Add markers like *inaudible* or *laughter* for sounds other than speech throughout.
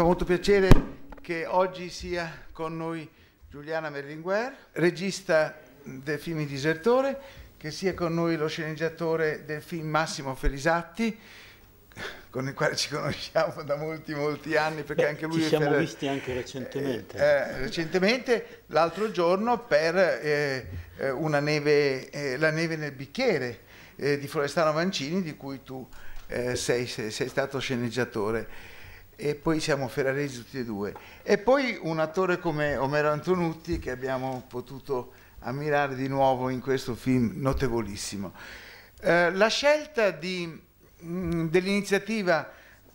fa molto piacere che oggi sia con noi Giuliana Merlinguer, regista del film Disertore, che sia con noi lo sceneggiatore del film Massimo Felisatti, con il quale ci conosciamo da molti molti anni perché Beh, anche lui ci siamo per, visti anche recentemente eh, eh, recentemente l'altro giorno per eh, eh una neve eh, la neve nel bicchiere eh, di Florestano Mancini di cui tu sei, sei, sei stato sceneggiatore e poi siamo ferraresi tutti e due. E poi un attore come Omero Antonutti che abbiamo potuto ammirare di nuovo in questo film notevolissimo. Eh, la scelta mm, dell'iniziativa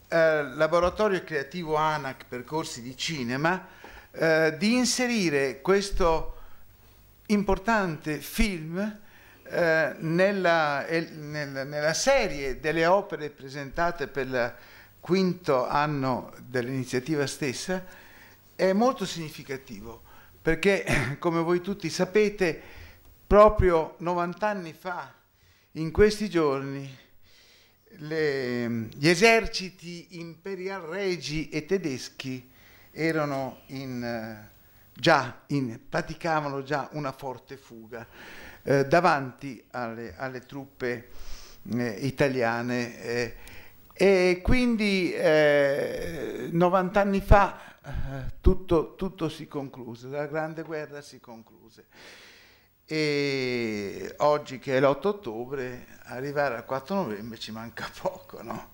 eh, Laboratorio Creativo ANAC per corsi di cinema eh, di inserire questo importante film eh, nella, nella, nella, serie delle opere presentate per la quinto anno dell'iniziativa stessa, è molto significativo perché, *clears throat* come voi tutti sapete, proprio 90 anni fa, in questi giorni, le, gli eserciti imperial regi e tedeschi erano in, già in, praticavano già una forte fuga eh, davanti alle, alle truppe eh, italiane. Eh, e quindi eh, 90 anni fa eh, tutto, tutto, si concluse, la Grande Guerra si concluse. E oggi che è l'8 ottobre, arrivare al 4 novembre ci manca *laughs* poco. No?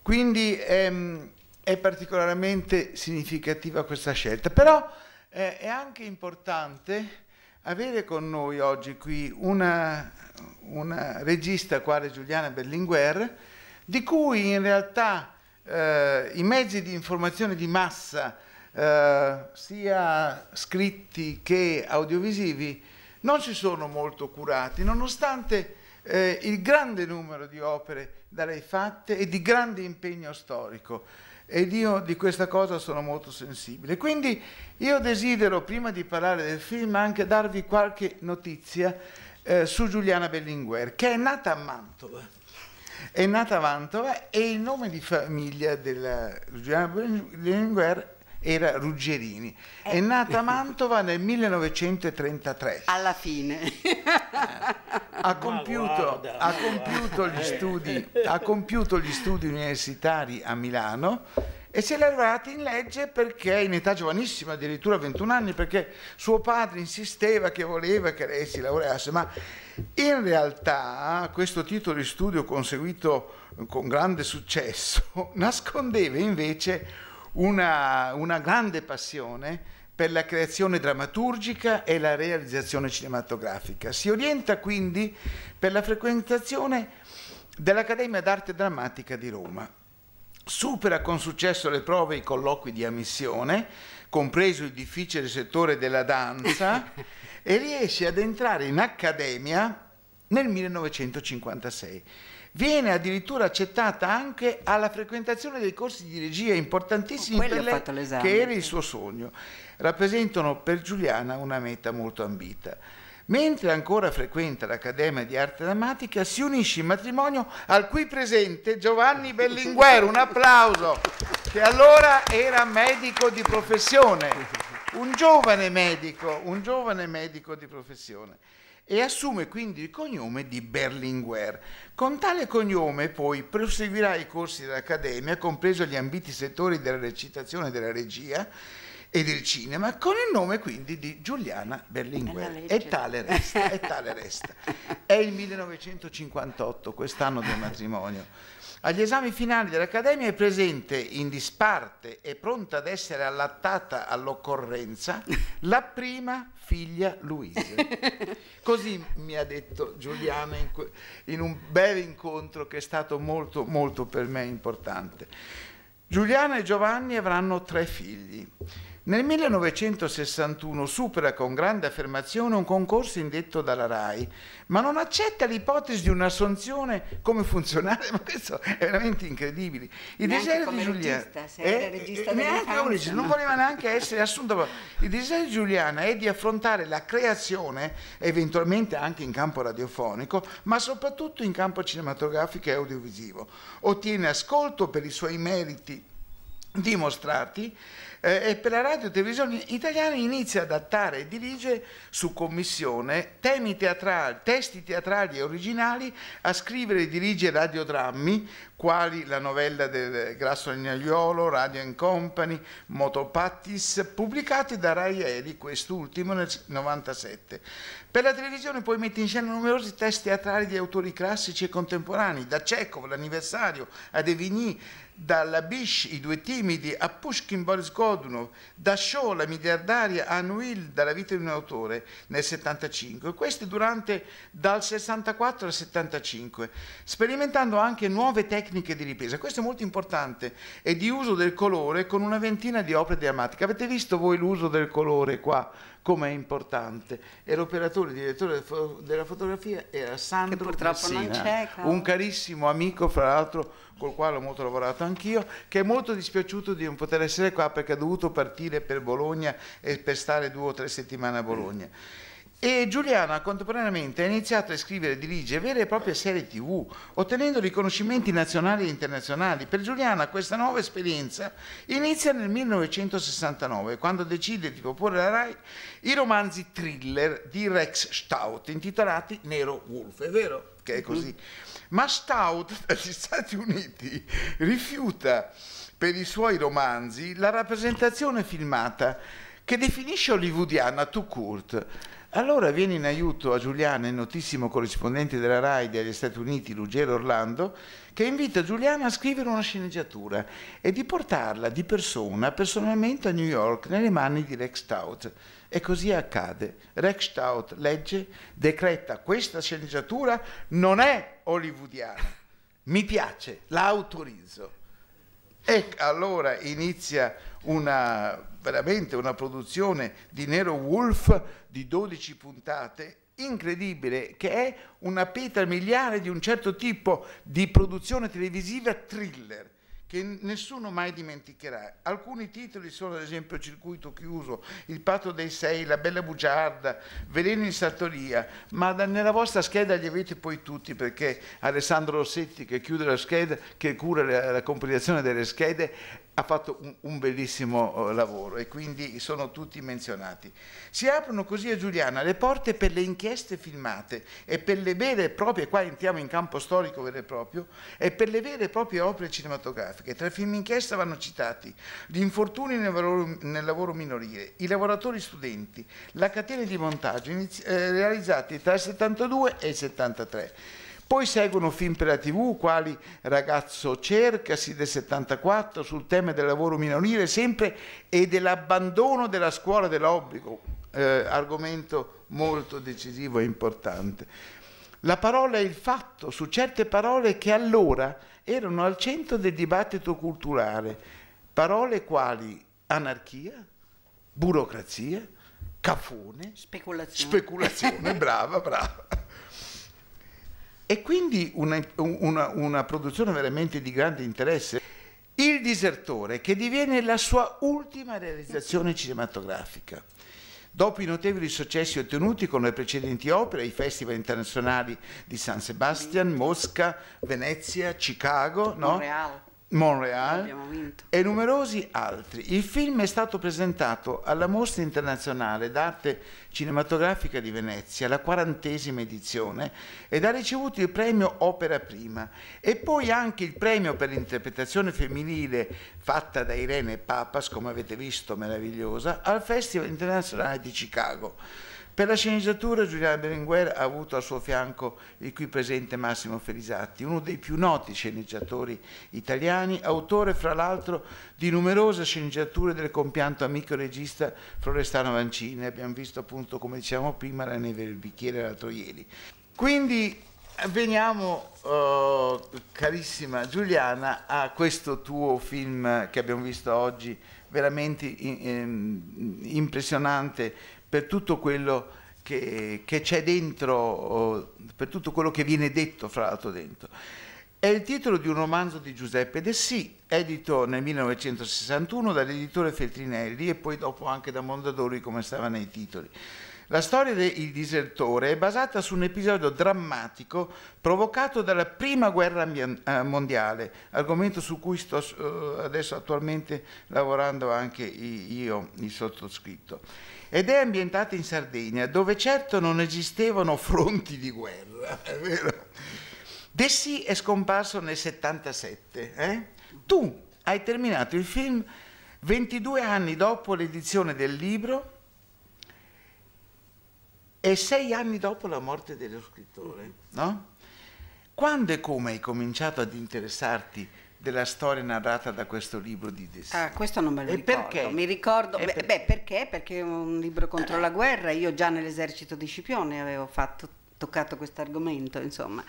Quindi ehm, è particolarmente significativa questa scelta. Però eh, è anche importante avere con noi oggi qui una, una regista quale Giuliana Berlinguer di cui in realtà eh, i mezzi di informazione di massa, eh, sia scritti che audiovisivi, non si sono molto curati, nonostante eh, il grande numero di opere da lei fatte e di grande impegno storico. Ed io di questa cosa sono molto sensibile. Quindi io desidero, prima di parlare del film, anche darvi qualche notizia eh, su Giuliana Bellinguer, che è nata a Mantova è nata a Mantova e il nome di famiglia della Giuliana Berlinguer era Ruggerini. Eh. È nata a Mantova nel 1933. Alla fine. Ha compiuto, guarda, ha compiuto, gli, eh. studi, ha compiuto gli studi universitari a Milano e si è laureata in legge perché in età giovanissima, addirittura 21 anni, perché suo padre insisteva che voleva che lei si laureasse, ma in realtà questo titolo di studio conseguito con grande successo *laughs* nascondeva invece una, una grande passione per la creazione drammaturgica e la realizzazione cinematografica. Si orienta quindi per la frequentazione dell'Accademia d'Arte Drammatica di Roma supera con successo le prove e i colloqui di ammissione, compreso il difficile settore della danza, *laughs* e riesce ad entrare in accademia nel 1956. Viene addirittura accettata anche alla frequentazione dei corsi di regia importantissimi oh, per lei, che era il suo sogno. Rappresentano per Giuliana una meta molto ambita. Mentre ancora frequenta l'Accademia di Arte Drammatica, si unisce in matrimonio al qui presente Giovanni Bellinguer. Un applauso! Che allora era medico di professione, un giovane medico, un giovane medico di professione e assume quindi il cognome di Berlinguer. Con tale cognome poi proseguirà i corsi dell'Accademia, compreso gli ambiti settori della recitazione e della regia, e del cinema, con il nome quindi di Giuliana Berlinguer. E tale resta, e tale resta. *laughs* È il 1958, quest'anno del matrimonio. Agli esami finali dell'Accademia è presente in disparte e pronta ad essere allattata all'occorrenza la prima figlia Luise. *laughs* Così mi ha detto Giuliana in, in un bel incontro che è stato molto, molto per me importante. Giuliana e Giovanni avranno tre figli. Nel 1961 supera con grande affermazione un concorso indetto dalla RAI, ma non accetta l'ipotesi di un'assunzione come funzionario, *laughs* ma questo è veramente incredibile. Il neanche desiderio di Giuliana regista, è, eh, regista eh, regista, non voleva neanche essere assunto. Il desiderio di Giuliana è di affrontare la creazione, eventualmente anche in campo radiofonico, ma soprattutto in campo cinematografico e audiovisivo. Ottiene ascolto per i suoi meriti dimostrati eh, e per la radio e televisione italiana inizia ad adattare e dirige su commissione temi teatrali, testi teatrali e originali, a scrivere e dirige radiodrammi, quali la novella del Grasso Agnaiolo, Radio and Company, Motopattis, pubblicati da Rai Raieri, quest'ultimo nel 1997. Per la televisione poi mette in scena numerosi testi teatrali di autori classici e contemporanei, da Chekhov, l'anniversario, a De Vigny, dalla Labiche, i due timidi, a Pushkin, Boris Godunov, da Shaw, la miliardaria, a Nuil, dalla vita di un autore, nel 75. Queste durante dal 64 al 75, sperimentando anche nuove tecniche di ripresa. Questo è molto importante, è di uso del colore con una ventina di opere drammatiche. Avete visto voi l'uso del colore qua? come è importante. E l'operatore direttore della fotografia era Sandro Messina, un carissimo amico, fra l'altro, col quale ho molto lavorato anch'io, che è molto dispiaciuto di non poter essere qua perché ha dovuto partire per Bologna e per stare due o tre settimane a Bologna. Mm e Giuliana contemporaneamente ha iniziato a scrivere e dirige vere e proprie serie tv, ottenendo riconoscimenti nazionali e internazionali. Per Giuliana questa nuova esperienza inizia nel 1969, quando decide di proporre alla RAI i romanzi thriller di Rex Stout, intitolati Nero Wolf, è vero che è mhm. così? Ma Stout *laughs* dagli Stati Uniti rifiuta per i suoi romanzi la rappresentazione filmata che definisce hollywoodiana to court allora viene in aiuto a Giuliana il notissimo corrispondente della RAI degli Stati Uniti, Ruggero Orlando, che invita Giuliana a scrivere una sceneggiatura e di portarla di persona, personalmente a New York, nelle mani di Rex Stout. E così accade. Rex Stout legge, decreta questa sceneggiatura non è hollywoodiana, mi piace, la autorizzo. E allora inizia una, veramente una produzione di Nero Wolf di 12 puntate incredibile che è una pietra miliare di un certo tipo di produzione televisiva thriller che nessuno mai dimenticherà. Alcuni titoli sono ad esempio Circuito chiuso, Il patto dei sei, La bella bugiarda, Veleno in sartoria, ma nella vostra scheda li avete poi tutti perché Alessandro Rossetti che chiude la scheda, che cura la, la compilazione delle schede, ha fatto un, un bellissimo eh, lavoro e quindi sono tutti menzionati. Si aprono così a Giuliana le porte per le inchieste filmate e per le vere e proprie, qua entriamo in campo storico vero e proprio, e per le vere e proprie opere cinematografiche. Tra i film inchiesta vanno citati gli infortuni nel lavoro, nel lavoro minorile, i lavoratori studenti, la catena di montaggio eh, realizzati tra il 72 e il 73. Poi seguono film per la tv quali Ragazzo Cercasi del 74 sul tema del lavoro minorile sempre e dell'abbandono della scuola dell'obbligo, eh, argomento molto decisivo e importante. La parola è il fatto su certe parole che allora erano al centro del dibattito culturale, parole quali anarchia, burocrazia, cafone, speculazione, speculazione *laughs* brava, brava e quindi una, una, una produzione veramente di grande interesse. Il disertore che diviene la sua ultima realizzazione cinematografica. Dopo i notevoli successi ottenuti con le precedenti opere ai festival internazionali di San Sebastian, Mosca, Venezia, Chicago, no? Montreal. Montreal e numerosi altri. Il film è stato presentato alla Mostra internazionale d'arte cinematografica di Venezia, la quarantesima edizione, ed ha ricevuto il premio Opera Prima e poi anche il premio per l'interpretazione femminile fatta da Irene Papas, come avete visto, meravigliosa, al Festival internazionale di Chicago. Per la sceneggiatura Giuliana Berenguer ha avuto al suo fianco il qui presente Massimo Felisatti, uno dei più noti sceneggiatori italiani, autore fra l'altro di numerose sceneggiature del compianto amico regista Florestano Vancini, abbiamo visto appunto come dicevamo prima la neve del bicchiere l'altro ieri. Quindi veniamo eh, carissima Giuliana a questo tuo film che abbiamo visto oggi, veramente in, in, impressionante per tutto quello che, c'è dentro, per tutto quello che viene detto, fra l'altro dentro. È il titolo di un romanzo di Giuseppe De Sì, edito nel 1961 dall'editore Feltrinelli e poi dopo anche da Mondadori come stava nei titoli. La storia del disertore è basata su un episodio drammatico provocato dalla prima guerra eh, mondiale, argomento su cui sto eh, adesso attualmente lavorando anche io, il sottoscritto ed è ambientata in Sardegna, dove certo non esistevano *laughs* fronti di guerra, è vero? Dessi è scomparso nel 77. Eh? Tu hai terminato il film 22 anni dopo l'edizione del libro e 6 anni dopo la morte dello scrittore, no? Quando e come hai cominciato ad interessarti della storia narrata da questo libro di Dessina. Ah, questo non me lo e ricordo. Perché? Mi ricordo, beh, per... beh, perché? Perché è un libro contro la guerra, io già nell'esercito di Scipione avevo fatto, toccato questo argomento, insomma.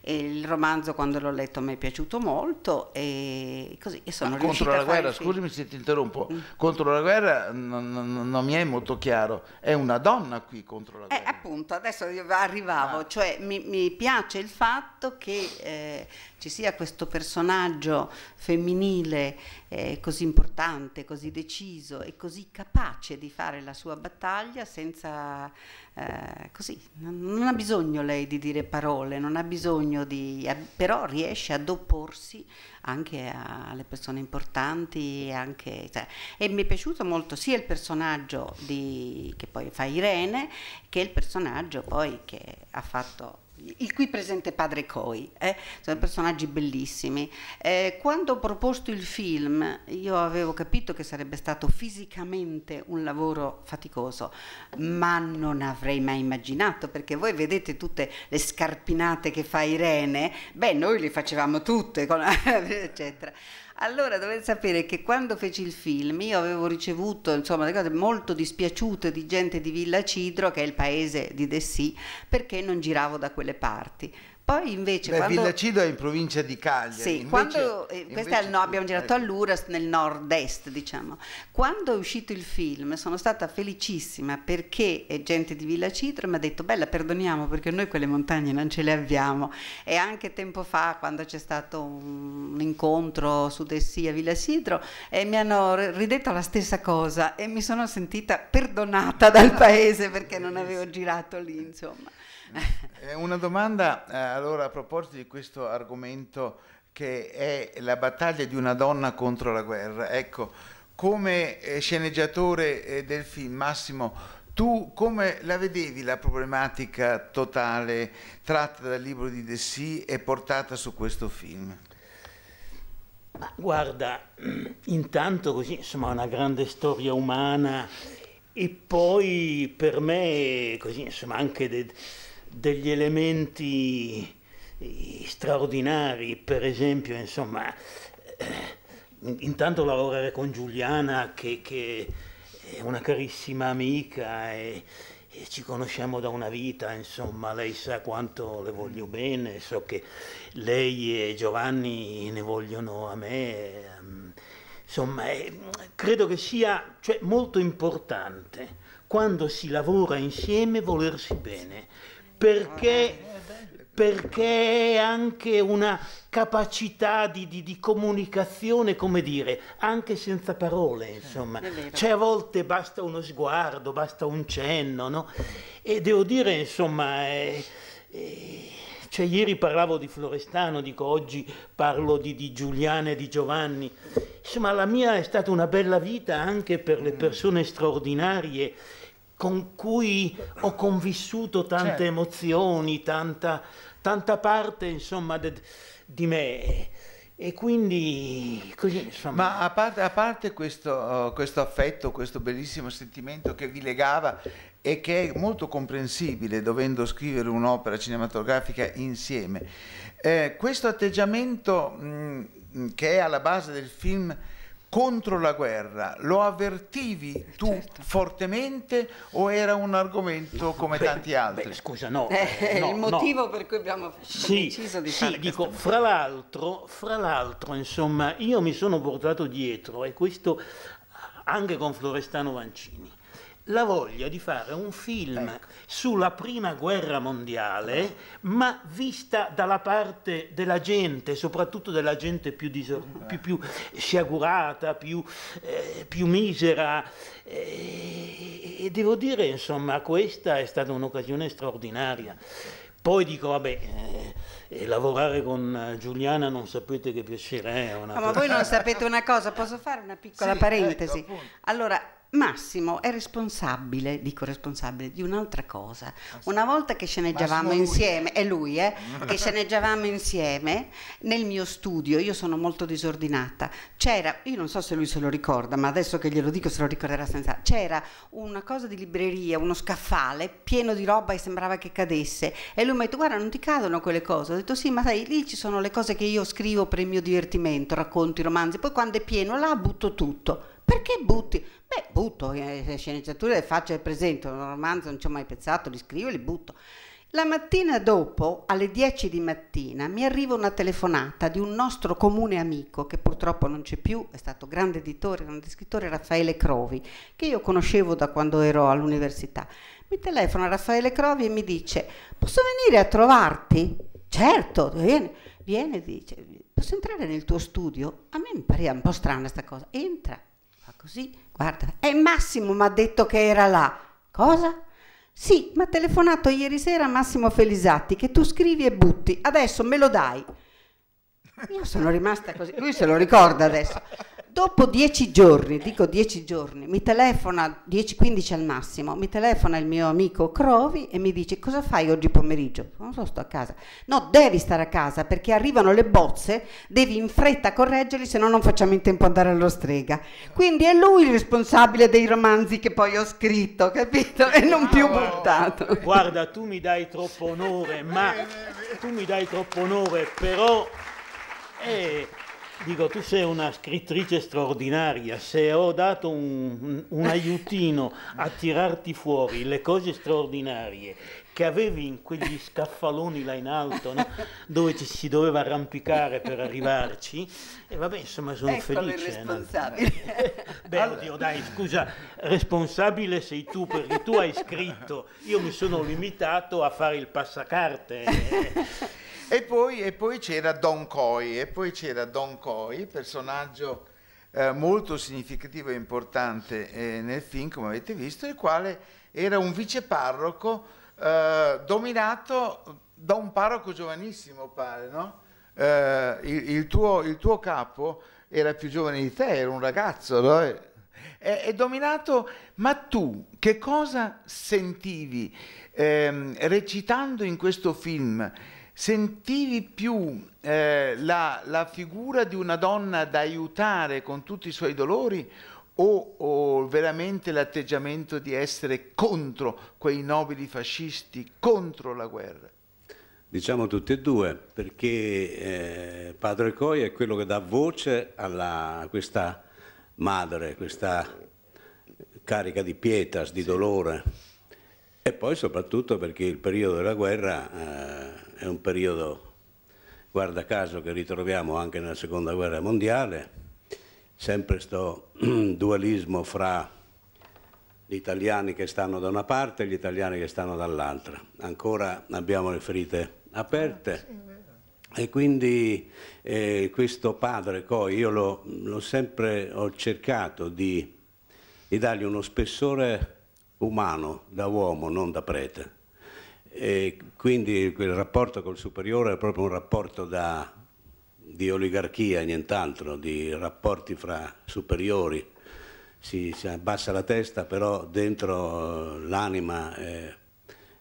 E il romanzo quando l'ho letto mi è piaciuto molto e così e sono Ma contro la guerra, scusami se ti interrompo, mm. contro la guerra non, non, non, mi è molto chiaro, è una donna qui contro la eh, guerra. Eh, appunto, adesso arrivavo, ah. cioè mi, mi, piace il fatto che eh, ci sia questo personaggio femminile eh, così importante, così deciso e così capace di fare la sua battaglia senza eh, così, non, ha bisogno lei di dire parole, non ha bisogno di, eh, però riesce ad opporsi anche a, alle persone importanti anche, cioè, e mi è piaciuto molto sia il personaggio di, che poi fa Irene che il personaggio poi che ha fatto il qui presente padre Coi, eh? sono personaggi bellissimi. Eh, quando ho proposto il film io avevo capito che sarebbe stato fisicamente un lavoro faticoso, ma non avrei mai immaginato, perché voi vedete tutte le scarpinate che fa Irene, beh noi le facevamo tutte, con, *laughs* eccetera. Allora dovete sapere che quando feci il film io avevo ricevuto insomma delle cose molto dispiaciute di gente di Villa Cidro, che è il paese di Dessì, perché non giravo da quelle parti. Poi invece... Beh, quando... Villacido è in provincia di Cagliari. Sì, invece, quando, eh, invece... è, no, abbiamo girato ecco. all'Uras nel nord-est, diciamo. Quando è uscito il film sono stata felicissima perché gente di Villacido mi ha detto bella perdoniamo perché noi quelle montagne non ce le abbiamo. E anche tempo fa quando c'è stato un, incontro su Dessia a Villacidro e eh, mi hanno ridetto la stessa cosa e mi sono sentita perdonata dal ah, paese perché non avevo girato lì insomma. Eh, una domanda eh, allora a proposito di questo argomento che è la battaglia di una donna contro la guerra. Ecco, come eh, sceneggiatore del film, Massimo, tu come la vedevi la problematica totale tratta dal libro di Dessì e portata su questo film? Ma guarda, intanto così, insomma, una grande storia umana e poi per me, così, insomma, anche... De- degli elementi eh, straordinari, per esempio, insomma, eh, intanto lavorare con Giuliana che, che è una carissima amica e, e, ci conosciamo da una vita, insomma, lei sa quanto le voglio bene, so che lei e Giovanni ne vogliono a me, ehm, insomma, eh, credo che sia cioè, molto importante quando si lavora insieme volersi bene perché perché è anche una capacità di, di, di, comunicazione, come dire, anche senza parole, insomma. Cioè a volte basta uno sguardo, basta un cenno, no? E devo dire, insomma, eh, eh, cioè, ieri parlavo di Florestano, dico oggi parlo di, di Giuliana e di Giovanni. Insomma, la mia è stata una bella vita anche per le mm. persone straordinarie con cui ho convissuto tante certo. emozioni, tanta, tanta, parte insomma de, di me. E quindi così, insomma... Ma a parte, a parte questo, uh, questo, affetto, questo bellissimo sentimento che vi legava e che è molto comprensibile dovendo scrivere un'opera cinematografica insieme, eh, questo atteggiamento mh, che è alla base del film contro la guerra, lo avvertivi eh, tu certo. fortemente o era un argomento come beh, tanti altri? Beh, scusa, no. Eh, eh no il motivo no. per cui abbiamo sì, deciso di sì, fare dico, questo. fra l'altro, fra l'altro, insomma, io mi sono portato dietro, e questo anche con Florestano Vancini, la voglia di fare un film ecco. sulla prima guerra mondiale, ma vista dalla parte della gente, soprattutto della gente più, disor- più, più sciagurata, più, eh, più misera. Eh, e devo dire, insomma, questa è stata un'occasione straordinaria. Poi dico, vabbè, eh, lavorare con Giuliana non sapete che piacere è. Una no, ah, ma voi non *laughs* sapete una cosa, posso fare una piccola sì, parentesi? Ecco, allora, Massimo è responsabile, dico responsabile, di un'altra cosa. Ah, una volta che sceneggiavamo insieme, è lui, eh, *laughs* che sceneggiavamo insieme nel mio studio, io sono molto disordinata, c'era, io non so se lui se lo ricorda, ma adesso che glielo dico se lo ricorderà senza, c'era una cosa di libreria, uno scaffale pieno di roba e sembrava che cadesse e lui mi ha detto guarda non ti cadono quelle cose, ho detto sì ma sai lì ci sono le cose che io scrivo per il mio divertimento, racconti romanzi, poi quando è pieno là butto tutto perché butti? Beh, butto, eh, le sceneggiature le faccio e presento, un romanzo non ci ho mai pensato, li scrivo e li butto. La mattina dopo, alle 10 di mattina, mi arriva una telefonata di un nostro comune amico, che purtroppo non c'è più, è stato grande editore, grande scrittore, Raffaele Crovi, che io conoscevo da quando ero all'università. Mi telefona Raffaele Crovi e mi dice, posso venire a trovarti? Certo, viene e dice, posso entrare nel tuo studio? A me mi pareva un po' strana questa cosa, entra. Fa così, guarda, e Massimo mi ha detto che era là. Cosa? Sì, mi ha telefonato ieri sera Massimo Felisatti che tu scrivi e butti, adesso me lo dai. Io sono rimasta così, lui se lo ricorda adesso. Dopo dieci giorni, dico dieci giorni, mi telefona, 10-15 al massimo, mi telefona il mio amico Crovi e mi dice cosa fai oggi pomeriggio? Non so, sto a casa. No, devi stare a casa perché arrivano le bozze, devi in fretta correggerli se no non facciamo in tempo andare allo strega. Quindi è lui il responsabile dei romanzi che poi ho scritto, capito? E non più buttato. Guarda, tu mi dai troppo onore, ma tu mi dai troppo onore, però... Eh, Dico, tu sei una scrittrice straordinaria, se ho dato un, un aiutino a tirarti fuori le cose straordinarie che avevi in quegli scaffaloni là in alto, no? dove ci si doveva arrampicare per arrivarci, e vabbè, insomma, sono ecco felice. responsabile. No? Beh, allora. oddio, dai, scusa, responsabile sei tu perché tu hai scritto, io mi sono limitato a fare il passacarte. Eh. E poi, e poi c'era Don Coy, e poi c'era Don Coy, personaggio eh, molto significativo e importante eh, nel film, come avete visto, il quale era un viceparroco eh, dominato da un parroco giovanissimo, pare, no? Eh, il, il, tuo, il, tuo, capo era più giovane di te, era un ragazzo, no? è, è dominato, ma tu che cosa sentivi ehm, recitando in questo film? sentivi più eh, la, la, figura di una donna da aiutare con tutti i suoi dolori o, o veramente l'atteggiamento di essere contro quei nobili fascisti, contro la guerra? Diciamo tutte e due, perché eh, Padre Coi è quello che dà voce alla, a questa madre, questa carica di pietas, di dolore, e poi soprattutto perché il periodo della guerra... Eh, è un periodo, guarda caso, che ritroviamo anche nella Seconda Guerra Mondiale, sempre questo *clears throat* dualismo fra gli italiani che stanno da una parte e gli italiani che stanno dall'altra. Ancora abbiamo le ferite aperte. Ah, e quindi eh, questo padre Coi, io l'ho sempre ho cercato di, di dargli uno spessore umano, da uomo, non da prete e quindi quel rapporto col superiore è proprio un rapporto da, di oligarchia, nient'altro, di rapporti fra superiori. Si, si abbassa la testa, però dentro eh, l'anima è,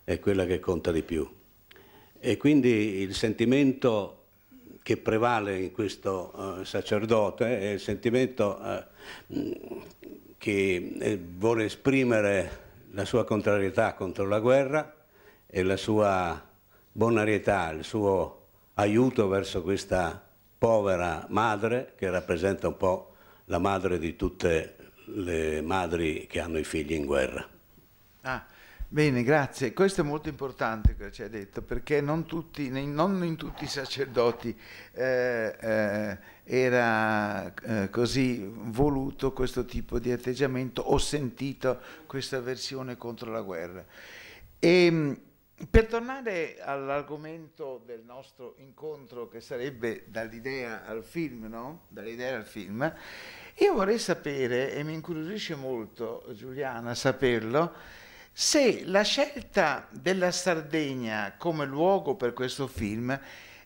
è quella che conta di più. E quindi il sentimento che prevale in questo uh, sacerdote è il sentimento uh, che vuole esprimere la sua contrarietà contro la guerra e la sua bonarietà, il suo aiuto verso questa povera madre che rappresenta un po' la madre di tutte le madri che hanno i figli in guerra. Ah, bene, grazie. Questo è molto importante che ci hai detto perché non, tutti, non in tutti i sacerdoti eh, eh, era eh, così voluto questo tipo di atteggiamento o sentito questa avversione contro la guerra. E, ehm, per tornare all'argomento del nostro incontro, che sarebbe dall'idea al film, no? Dall'idea al film, io vorrei sapere, e mi incuriosisce molto Giuliana saperlo, se la scelta della Sardegna come luogo per questo film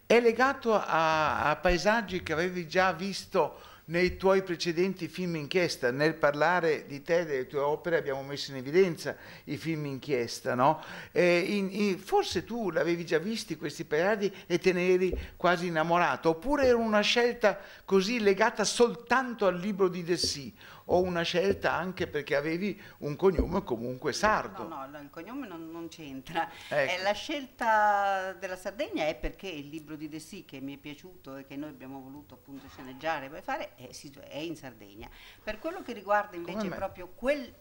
è legato a, a paesaggi che avevi già visto nei tuoi precedenti film inchiesta, nel parlare di te, e delle tue opere, abbiamo messo in evidenza i film inchiesta, no? Eh, in, in, forse tu l'avevi già visti questi periodi e te ne eri quasi innamorato, oppure era una scelta così legata soltanto al libro di Dessì, o una scelta anche perché avevi un cognome comunque sardo? No, no, il cognome non, non c'entra. Ecco. Eh, la scelta della Sardegna è perché il libro di De Sì che mi è piaciuto e che noi abbiamo voluto appunto sceneggiare per fare è, è in Sardegna. Per quello che riguarda invece proprio quel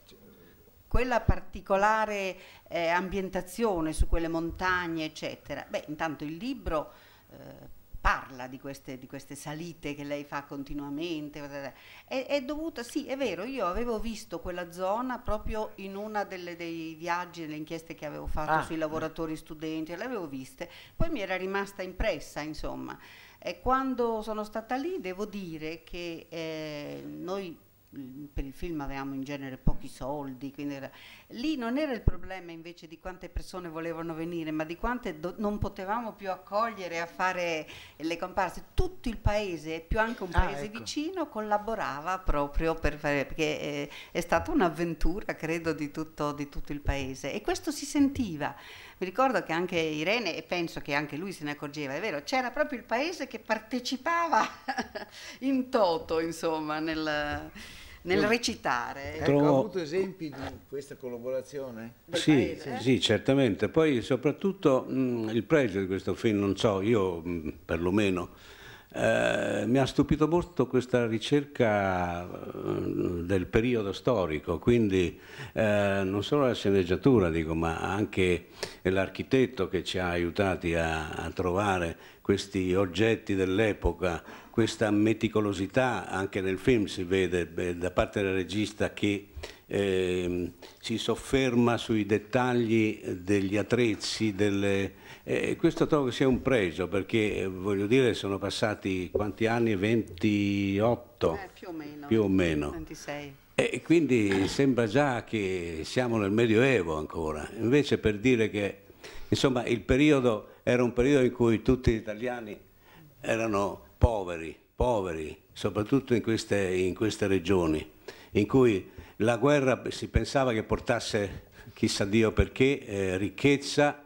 quella particolare eh, ambientazione su quelle montagne, eccetera. Beh, intanto il libro eh, parla di queste, di queste, salite che lei fa continuamente. È, è dovuta, sì, è vero, io avevo visto quella zona proprio in uno dei viaggi, delle inchieste che avevo fatto ah. sui lavoratori studenti, l'avevo vista, poi mi era rimasta impressa, insomma. E quando sono stata lì devo dire che eh, noi per il film avevamo in genere pochi soldi, era... lì non era il problema invece di quante persone volevano venire, ma di quante non potevamo più accogliere a fare le comparse. Tutto il paese, più anche un ah, paese ah, ecco. vicino, collaborava proprio per fare, perché eh, è stata un'avventura, credo, di tutto, di tutto il paese. E questo si sentiva. Mi ricordo che anche Irene, e penso che anche lui se ne accorgeva, è vero, c'era proprio il paese che partecipava *laughs* in toto, insomma, nel nel recitare. Ecco, Trovo... avuto esempi di questa collaborazione? Sì, sì, sì, certamente. Poi soprattutto mh, mm, il pregio di questo film, non so, io mh, mm, perlomeno, eh, mi ha stupito molto questa ricerca eh, del periodo storico, quindi eh, non solo la sceneggiatura, dico, ma anche l'architetto che ci ha aiutati a, a trovare questi oggetti dell'epoca, questa meticolosità anche nel film si vede da parte del regista che eh, si sofferma sui dettagli degli attrezzi, delle, eh, questo trovo che sia un pregio perché eh, voglio dire sono passati quanti anni? 28? Eh, più o meno. Più o meno. 26. E quindi sembra già che siamo nel Medioevo ancora, invece per dire che insomma, il periodo era un periodo in cui tutti gli italiani erano poveri, poveri, soprattutto in queste, in queste regioni, in cui la guerra si pensava che portasse, chissà Dio perché, eh, ricchezza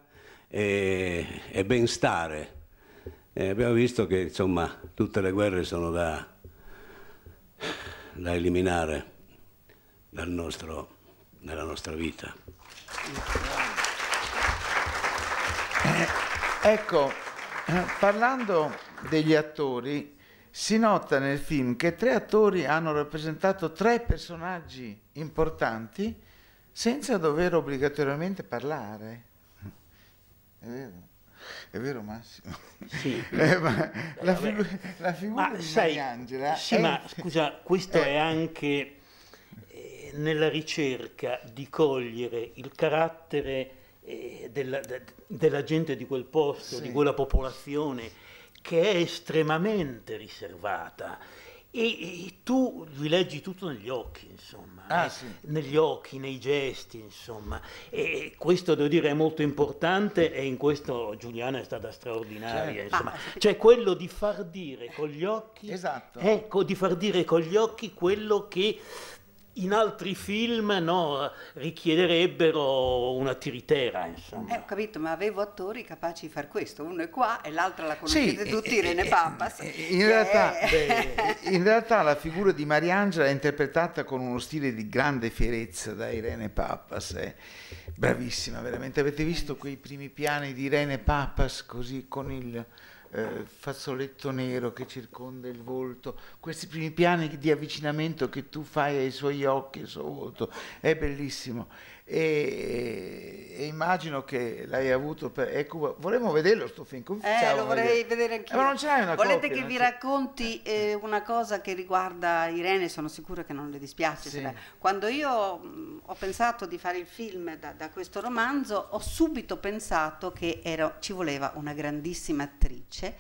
e, e benstare. E abbiamo visto che insomma tutte le guerre sono da, da eliminare dal nostro, dalla nostra vita. Eh, Ecco, eh, parlando degli attori, si nota nel film che tre attori hanno rappresentato tre personaggi importanti senza dover obbligatoriamente parlare. È vero. È vero Massimo? Sì. *laughs* Eh, ma la, figu la, figura ma, di sai, Angela... Sì, è... ma *laughs* scusa, questo è, è anche eh, nella ricerca di cogliere il carattere eh, della, de, della, gente di quel posto, sì. di quella popolazione, che è estremamente riservata. E, e, tu li leggi tutto negli occhi, insomma, ah, eh? sì. negli occhi, nei gesti, insomma. E questo devo dire è molto importante e in questo Giuliana è stata straordinaria, cioè, ah, cioè quello di far dire con gli occhi, esatto. ecco, di far dire con gli occhi quello che in altri film no, richiederebbero una tiritera. Insomma. Eh, ho capito, ma avevo attori capaci di fare questo. Uno è qua e l'altro la conoscete sì, tutti, eh, eh, Pappas. Eh, in, realtà, *laughs* in, realtà, la figura di Mariangela è interpretata con uno stile di grande fierezza da Irene Pappas. Eh. Bravissima, veramente. Avete visto quei primi piani di Irene Pappas così con il eh, fazzoletto nero che circonda il volto, questi primi piani di avvicinamento che tu fai ai suoi occhi, al suo volto, è bellissimo. E, e, immagino che l'hai avuto per Ecuba. Vorremmo vederlo sto film. Come eh, lo vorrei vedere, vedere anch'io. Eh, ma non ce l'hai una Volete copia, che vi racconti eh. eh, una cosa che riguarda Irene? Sono sicura che non le dispiace. Sì. Cioè, quando io mh, ho pensato di fare il film da, da questo romanzo, ho subito pensato che ero, ci voleva una grandissima attrice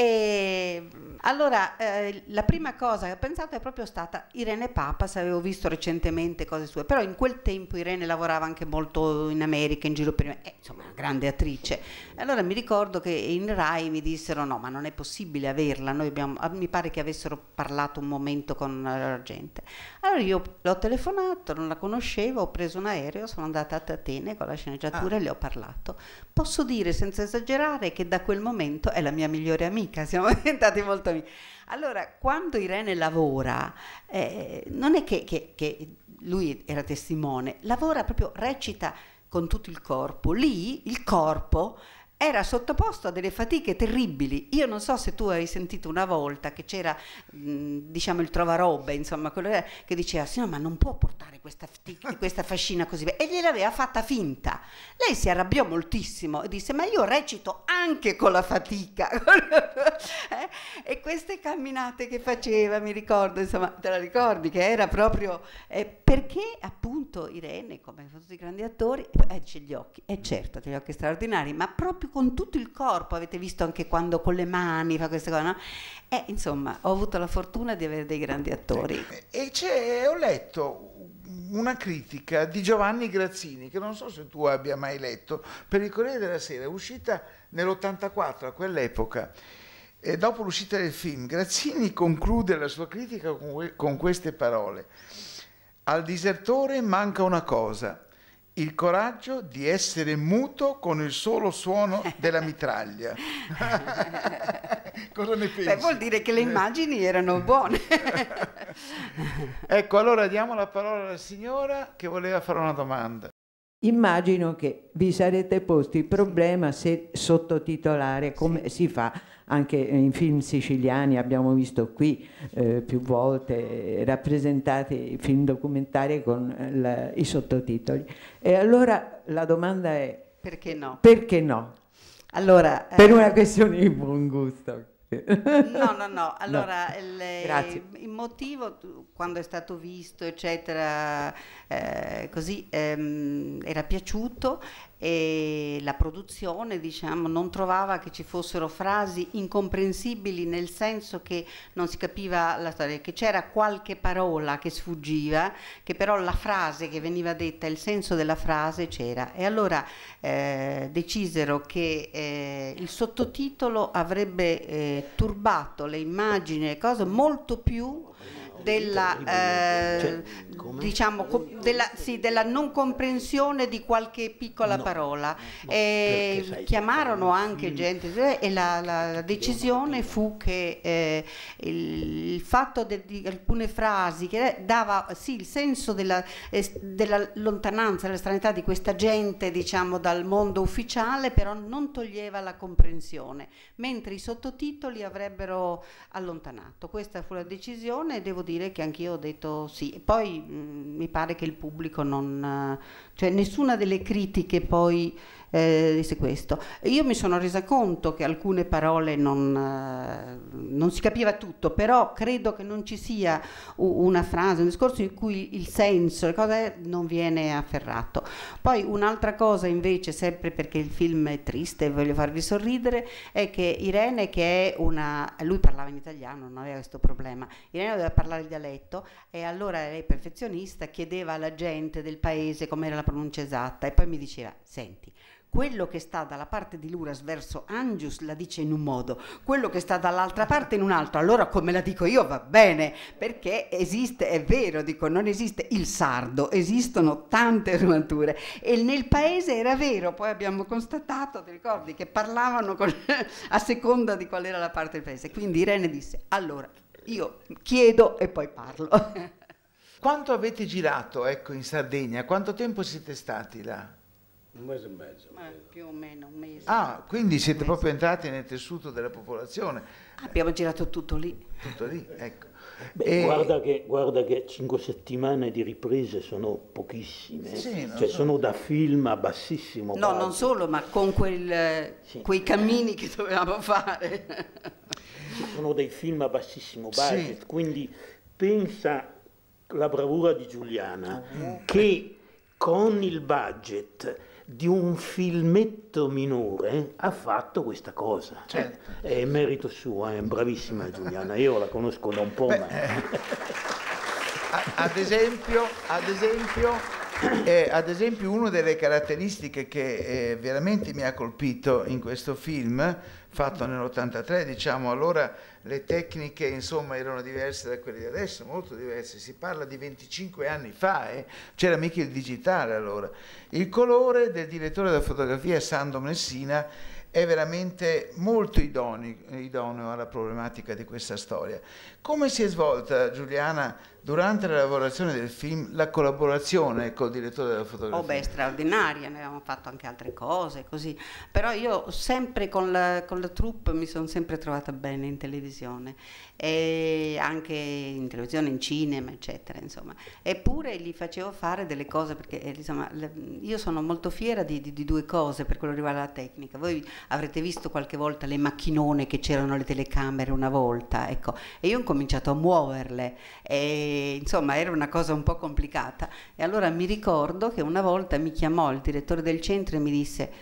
e allora eh, la prima cosa che ho pensato è proprio stata Irene Papas, avevo visto recentemente cose sue, però in quel tempo Irene lavorava anche molto in America, in giro per me, eh, insomma una grande attrice. Allora mi ricordo che in Rai mi dissero no, ma non è possibile averla, abbiamo, ah, mi pare che avessero parlato un momento con eh, la gente. Allora io l'ho telefonato, non la conoscevo, ho preso un aereo, sono andata a Atene con la sceneggiatura ah. e le ho parlato. Posso dire senza esagerare che da quel momento è la mia migliore amica amica, siamo *laughs* diventati molto amiche. Allora, quando Irene lavora, eh, non è che, che, che lui era testimone, lavora proprio, recita con tutto il corpo. Lì il corpo era sottoposto a delle fatiche terribili. Io non so se tu hai sentito una volta che c'era, diciamo, il trovarobe, insomma, quello che diceva, sì, no, ma non può portare questa, *laughs* questa fascina così bene. E gliel'aveva fatta finta. Lei si arrabbiò moltissimo e disse, ma io recito anche con la fatica. *laughs* Eh? e queste camminate che faceva, mi ricordo, insomma, te la ricordi, che era proprio... Eh, perché appunto Irene, come tutti i grandi attori, esce gli occhi, è certo, degli occhi straordinari, ma proprio con tutto il corpo, avete visto anche quando con le mani fa queste cose, no? E insomma, ho avuto la fortuna di avere dei grandi attori. E c'è, ho letto una critica di Giovanni Grazzini, che non so se tu abbia mai letto, per il Corriere della Sera, uscita nell'84, a quell'epoca. E dopo l'uscita del film, Grazzini conclude la sua critica con, con queste parole. Al disertore manca una cosa, il coraggio di essere muto con il solo suono della mitraglia. *laughs* Cosa ne pensi? Beh, vuol dire che le immagini erano buone. *laughs* ecco, allora diamo la parola alla signora che voleva fare una domanda. Immagino che vi sarete posti il problema se sottotitolare come sì. si fa anche eh, in film siciliani abbiamo visto qui eh, più volte eh, rappresentati film documentari con eh, la, i sottotitoli. E allora la domanda è perché no? Perché no? Allora, per eh, una questione di buon gusto. No, no, no. *laughs* Allora, no. Il, il, motivo quando è stato visto, eccetera, eh, così ehm, era piaciuto e la produzione diciamo, non trovava che ci fossero frasi incomprensibili nel senso che non si capiva la storia, che c'era qualche parola che sfuggiva, che però la frase che veniva detta, il senso della frase c'era. E allora eh, decisero che eh, il sottotitolo avrebbe eh, turbato le immagini e cose molto più della, eh, cioè, diciamo, della, sì, della, non comprensione di qualche piccola no, parola. No, eh, chiamarono anche gente e la, la, decisione fu che eh, il, il, fatto de, di alcune frasi che dava sì, il senso della, della lontananza, della stranità di questa gente diciamo, dal mondo ufficiale, però non toglieva la comprensione, mentre i sottotitoli avrebbero allontanato. Questa fu la decisione e devo dire dire che anch'io ho detto sì. Poi mh, mm, mi pare che il pubblico non... Eh, cioè nessuna delle critiche poi eh, disse questo. Io mi sono resa conto che alcune parole non, eh, non, si capiva tutto, però credo che non ci sia una frase, un discorso in cui il senso, le cose non viene afferrato. Poi un'altra cosa invece, sempre perché il film è triste e voglio farvi sorridere, è che Irene che è una... lui parlava in italiano, non aveva questo problema, Irene doveva parlare il dialetto e allora lei perfezionista chiedeva alla gente del paese com'era la pronuncia esatta e poi mi diceva senti quello che sta dalla parte di Luras verso Angius la dice in un modo, quello che sta dall'altra parte in un altro, allora come la dico io va bene, perché esiste, è vero, dico, non esiste il sardo, esistono tante armature e nel paese era vero, poi abbiamo constatato, ti ricordi, che parlavano con, *laughs* a seconda di qual era la parte del paese, quindi Irene disse, allora io chiedo e poi parlo. *laughs* Quanto avete girato ecco, in Sardegna? Quanto tempo siete stati là? Un mese e mezzo. più o meno un mese. Ah, quindi siete proprio entrati nel tessuto della popolazione. Abbiamo girato tutto lì. Tutto lì, ecco. Beh, e... guarda, che, guarda, che, cinque settimane di riprese sono pochissime, eh. sì, cioè, so. sono da film a bassissimo. No, non solo, ma con quel, eh, sì. quei cammini che dovevamo fare. sono dei film a bassissimo budget, sì. quindi pensa la bravura di Giuliana mm che con il budget di un filmetto minore ha fatto questa cosa. Certo. È merito suo, è bravissima Giuliana, io la conosco da un po'. Beh, ma... Eh, ad esempio, ad esempio, eh, ad esempio una delle caratteristiche che eh, veramente mi ha colpito in questo film fatto nell'83, diciamo allora le tecniche insomma erano diverse da quelle di adesso, molto diverse, si parla di 25 anni fa, eh? c'era mica il digitale allora. Il colore del direttore della fotografia Sando Messina è veramente molto idoneo, idoneo alla problematica di questa storia. Come si è svolta Giuliana? durante la lavorazione del film la collaborazione con il direttore della fotografia? Oh beh, straordinaria, ne avevamo fatto anche altre cose, così. Però io sempre con la, con la troupe mi sono sempre trovata bene in televisione, e anche in televisione, in cinema, eccetera, insomma. Eppure gli facevo fare delle cose, perché eh, insomma, io sono molto fiera di, di, di due cose per quello che riguarda la tecnica. Voi avrete visto qualche volta le macchinone che c'erano le telecamere una volta, ecco. E io ho cominciato a muoverle. E insomma era una cosa un po' complicata. E allora mi ricordo che una volta mi chiamò il direttore del centro e mi disse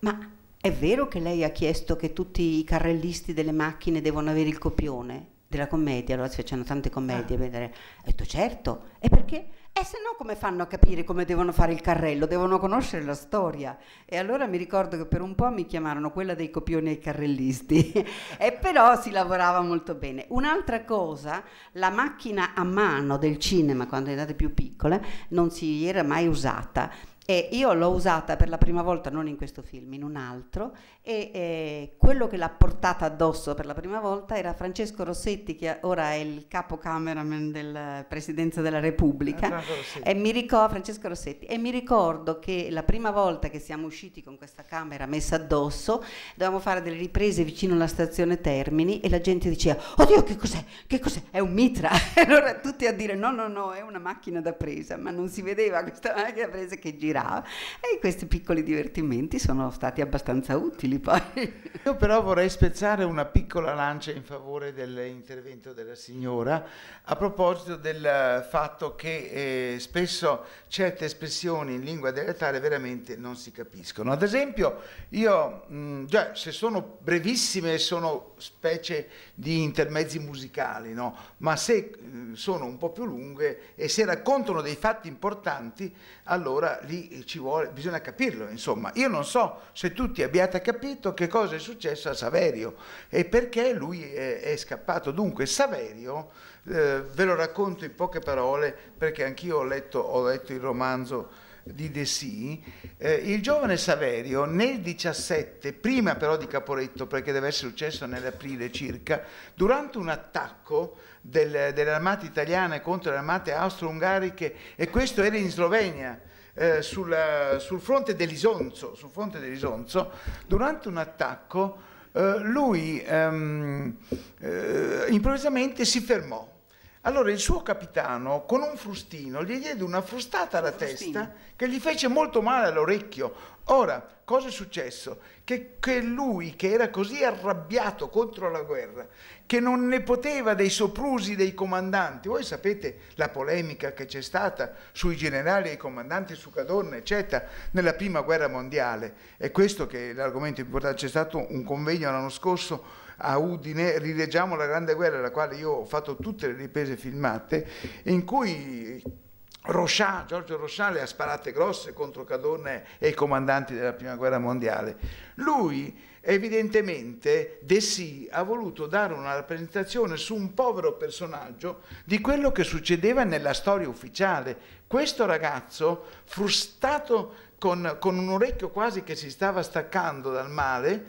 ma è vero che lei ha chiesto che tutti i carrellisti delle macchine devono avere il copione della commedia? Allora si facevano tante commedie, ah. vedere. ho detto certo, e perché? E se no come fanno a capire come devono fare il carrello? Devono conoscere la storia. E allora mi ricordo che per un po' mi chiamarono quella dei copioni ai carrellisti, *laughs* e però si lavorava molto bene. Un'altra cosa, la macchina a mano del cinema, quando eravate più piccole, non si era mai usata e io l'ho usata per la prima volta, non in questo film, in un altro, e eh, quello che l'ha portata addosso per la prima volta era Francesco Rossetti, che ora è il capo cameraman della Presidenza della Repubblica. E mi, Rossetti, e mi ricordo che la prima volta che siamo usciti con questa camera messa addosso, dovevamo fare delle riprese vicino alla stazione Termini e la gente diceva, oddio che cos'è? Che cos'è? È un mitra. E *laughs* allora tutti a dire, no, no, no, è una macchina da presa, ma non si vedeva questa macchina da presa che gira girava e questi piccoli divertimenti sono stati abbastanza utili poi. *laughs* Io però vorrei spezzare una piccola lancia in favore dell'intervento della signora a proposito del fatto che eh, spesso certe espressioni in lingua dialettale veramente non si capiscono. Ad esempio io, mh, mm, già, se sono brevissime sono specie di intermezzi musicali, no? ma se mh, mm, sono un po' più lunghe e se raccontano dei fatti importanti, allora lì lì eh, vuole, bisogna capirlo, insomma. Io non so se tutti abbiate capito che cosa è successo a Saverio e perché lui è, è scappato. Dunque, Saverio, eh, ve lo racconto in poche parole, perché anch'io ho letto, ho letto il romanzo di De Sì, eh, il giovane Saverio nel 17, prima però di Caporetto, perché deve essere successo nell'aprile circa, durante un attacco del, delle armate italiane contro le armate austro-ungariche, e questo era in Slovenia, eh, sul, sul, fronte dell'Isonzo, sul fronte dell'Isonzo, durante un attacco eh, lui ehm, eh, improvvisamente si fermò allora il suo capitano con un frustino gli diede una frustata alla frustino. testa che gli fece molto male all'orecchio. Ora, cosa è successo? Che, che, lui, che era così arrabbiato contro la guerra, che non ne poteva dei soprusi dei comandanti, voi sapete la polemica che c'è stata sui generali e i comandanti su Cadorna, eccetera, nella prima guerra mondiale, è questo che è l'argomento importante, c'è stato un convegno l'anno scorso a Udine, rileggiamo la Grande Guerra, alla quale io ho fatto tutte le riprese filmate, in cui Rocha, Giorgio Rocha le ha sparate grosse contro Cadone e i comandanti della Prima Guerra Mondiale. Lui evidentemente De ha voluto dare una rappresentazione su un povero personaggio di quello che succedeva nella storia ufficiale. Questo ragazzo, frustato con, con un orecchio quasi che si stava staccando dal male,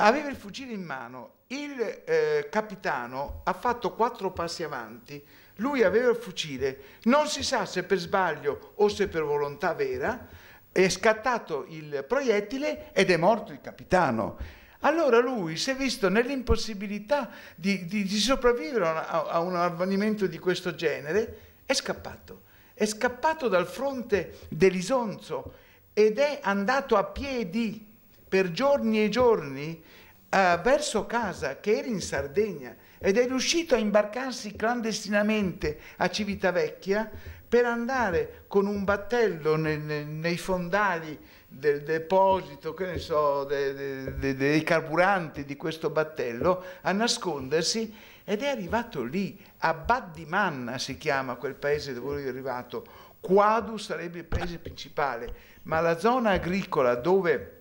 aveva il fucile in mano, il eh, capitano ha fatto quattro passi avanti, lui aveva il fucile, non si sa se per sbaglio o se per volontà vera, è scattato il proiettile ed è morto il capitano. Allora lui si è visto nell'impossibilità di, di, di, sopravvivere a, a un avvenimento di questo genere, è scappato. È scappato dal fronte dell'Isonzo ed è andato a piedi per giorni e giorni eh, verso casa, che era in Sardegna, ed è riuscito a imbarcarsi clandestinamente a Civitavecchia per andare con un battello ne, ne, nei fondali del deposito, che ne so, de, de, de, dei carburanti di questo battello, a nascondersi ed è arrivato lì, a Baddimanna si chiama quel paese dove lui è arrivato, Quadu sarebbe il paese principale, ma la zona agricola dove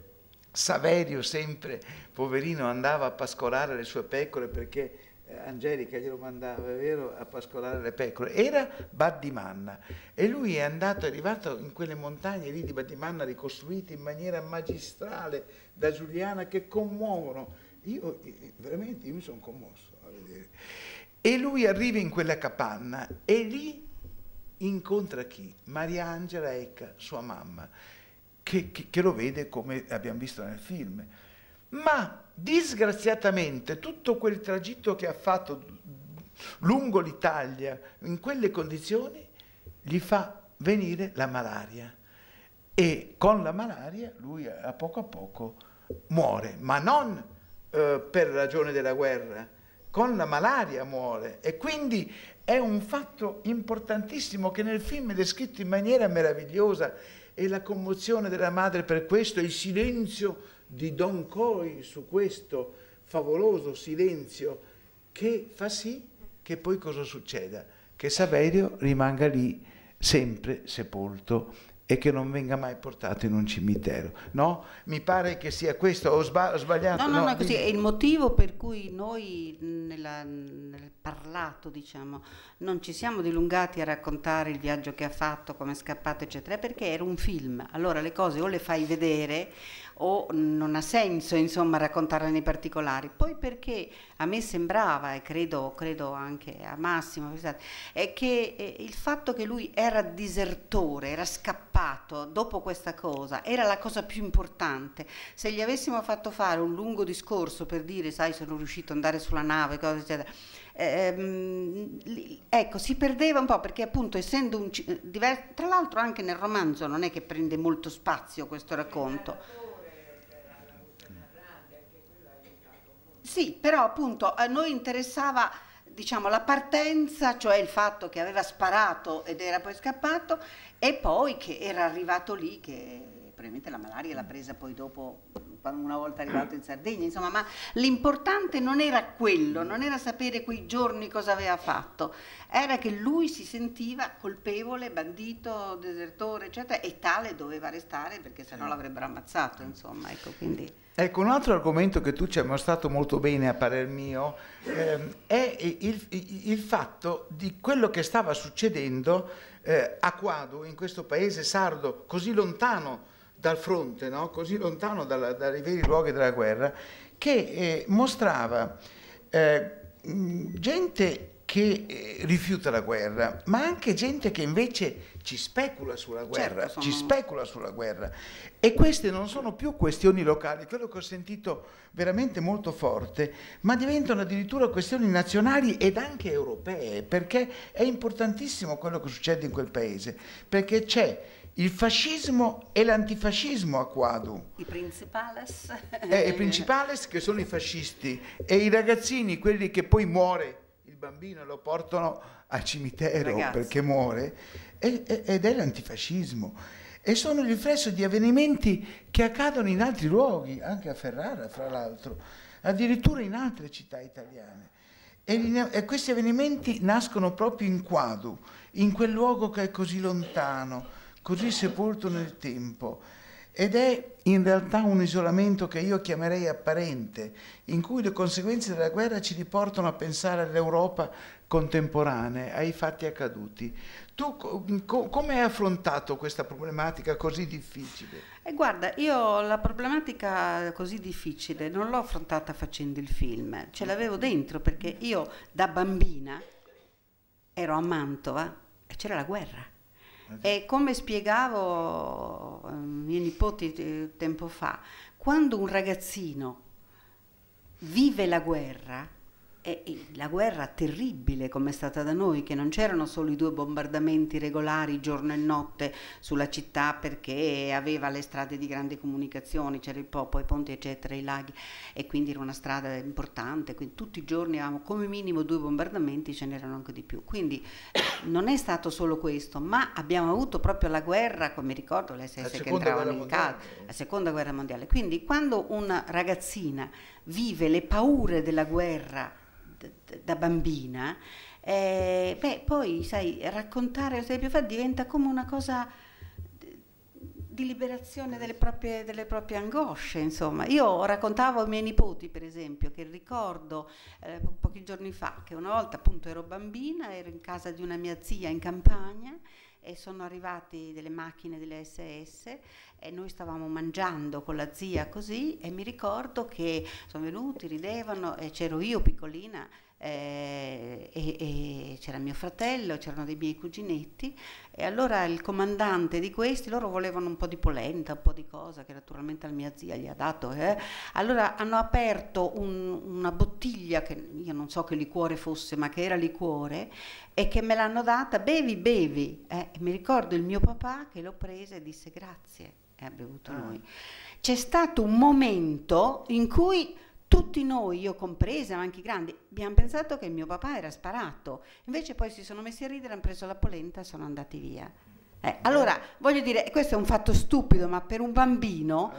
Saverio sempre, poverino, andava a pascolare le sue pecore perché eh, Angelica glielo mandava, vero, a pascolare le pecore. Era Baddimanna e lui è andato, è arrivato in quelle montagne lì di Baddimanna ricostruite in maniera magistrale da Giuliana che commuovono. Io eh, veramente io mi sono commosso a vedere. E lui arriva in quella capanna e lì incontra chi? Mariangela Ecca, sua mamma che, che, che lo vede come abbiamo visto nel film. Ma disgraziatamente tutto quel tragitto che ha fatto lungo l'Italia in quelle condizioni gli fa venire la malaria e con la malaria lui a poco a poco muore, ma non eh, per ragione della guerra, con la malaria muore e quindi è un fatto importantissimo che nel film è descritto in maniera meravigliosa e la commozione della madre per questo, il silenzio di Don Coy su questo favoloso silenzio che fa sì che poi cosa succeda? Che Saverio rimanga lì sempre sepolto e che non venga mai portato in un cimitero. No? Mi pare che sia questo, ho, sba ho sbagliato. No, no, no, no così è il motivo per cui noi nella, nel parlato, diciamo, non ci siamo dilungati a raccontare il viaggio che ha fatto, come è scappato, eccetera, perché era un film. Allora le cose o le fai vedere o non ha senso insomma raccontarla nei particolari. Poi perché a me sembrava, e credo, credo anche a Massimo, è che eh, il fatto che lui era disertore, era scappato dopo questa cosa, era la cosa più importante. Se gli avessimo fatto fare un lungo discorso per dire, sai, sono riuscito ad andare sulla nave, cose eccetera, ehm, ecco, si perdeva un po' perché appunto essendo un... Eh, tra l'altro anche nel romanzo non è che prende molto spazio questo racconto. Sì, però appunto a noi interessava diciamo, la partenza, cioè il fatto che aveva sparato ed era poi scappato, e poi che era arrivato lì, che probabilmente la malaria l'ha presa poi dopo, una volta arrivato in Sardegna, insomma, ma l'importante non era quello, non era sapere quei giorni cosa aveva fatto, era che lui si sentiva colpevole, bandito, desertore, eccetera, e tale doveva restare perché sennò l'avrebbero ammazzato, insomma, ecco, quindi... Ecco, un altro argomento che tu ci hai mostrato molto bene a parer mio ehm, è il, il, fatto di quello che stava succedendo eh, a Quadu, in questo paese sardo, così lontano dal fronte, no? così lontano dalla, dai veri luoghi della guerra, che eh, mostrava eh, gente che eh, rifiuta la guerra, ma anche gente che invece ci specula sulla certo, guerra, certo, sono... ci specula sulla guerra. E queste non sono più questioni locali, quello che ho sentito veramente molto forte, ma diventano addirittura questioni nazionali ed anche europee, perché è importantissimo quello che succede in quel paese, perché c'è il fascismo e l'antifascismo a Quadu. I principales. Eh, I principales che sono i fascisti e i ragazzini, quelli che poi muore bambino e lo portano al cimitero Ragazzi. perché muore, e, e, ed è l'antifascismo. E sono il riflesso di avvenimenti che accadono in altri luoghi, anche a Ferrara, fra l'altro, addirittura in altre città italiane. E, e questi avvenimenti nascono proprio in Quadu, in quel luogo che è così lontano, così sepolto nel tempo ed è in realtà un isolamento che io chiamerei apparente, in cui le conseguenze della guerra ci riportano a pensare all'Europa contemporanea, ai fatti accaduti. Tu co come hai affrontato questa problematica così difficile? Eh, guarda, io la problematica così difficile non l'ho affrontata facendo il film, ce l'avevo dentro perché io da bambina ero a Mantova e c'era la guerra eh, e come spiegavo ai ehm, miei nipoti eh, tempo fa, quando un ragazzino vive la guerra, e la guerra terribile come è stata da noi, che non c'erano solo i due bombardamenti regolari giorno e notte sulla città perché aveva le strade di grandi comunicazioni, c'era il popolo, i ponti eccetera, i laghi e quindi era una strada importante, quindi tutti i giorni avevamo come minimo due bombardamenti, ce n'erano anche di più. Quindi *coughs* non è stato solo questo, ma abbiamo avuto proprio la guerra, come ricordo le SS che entravano in casa, la seconda guerra mondiale. Quindi quando una ragazzina vive le paure della guerra, da bambina, eh, beh, poi sai, raccontare le più fa diventa come una cosa di liberazione delle proprie, delle proprie, angosce, insomma. Io raccontavo ai miei nipoti, per esempio, che ricordo eh, pochi giorni fa che una volta appunto ero bambina, ero in casa di una mia zia in campagna e sono arrivati delle macchine delle SS e noi stavamo mangiando con la zia così e mi ricordo che sono venuti, ridevano e c'ero io piccolina eh, e, e c'era mio fratello, c'erano dei miei cuginetti e allora il comandante di questi, loro volevano un po' di polenta, un po' di cosa che naturalmente alla mia zia gli ha dato, eh. allora hanno aperto un, una bottiglia che io non so che liquore fosse ma che era liquore e che me l'hanno data, bevi, bevi, eh. mi ricordo il mio papà che lo prese e disse grazie e ha bevuto ah. noi. C'è stato un momento in cui tutti noi, io compresa, ma anche i grandi, abbiamo pensato che il mio papà era sparato. Invece poi si sono messi a ridere, hanno preso la polenta e sono andati via. Eh, allora, voglio dire, questo è un fatto stupido, ma per un bambino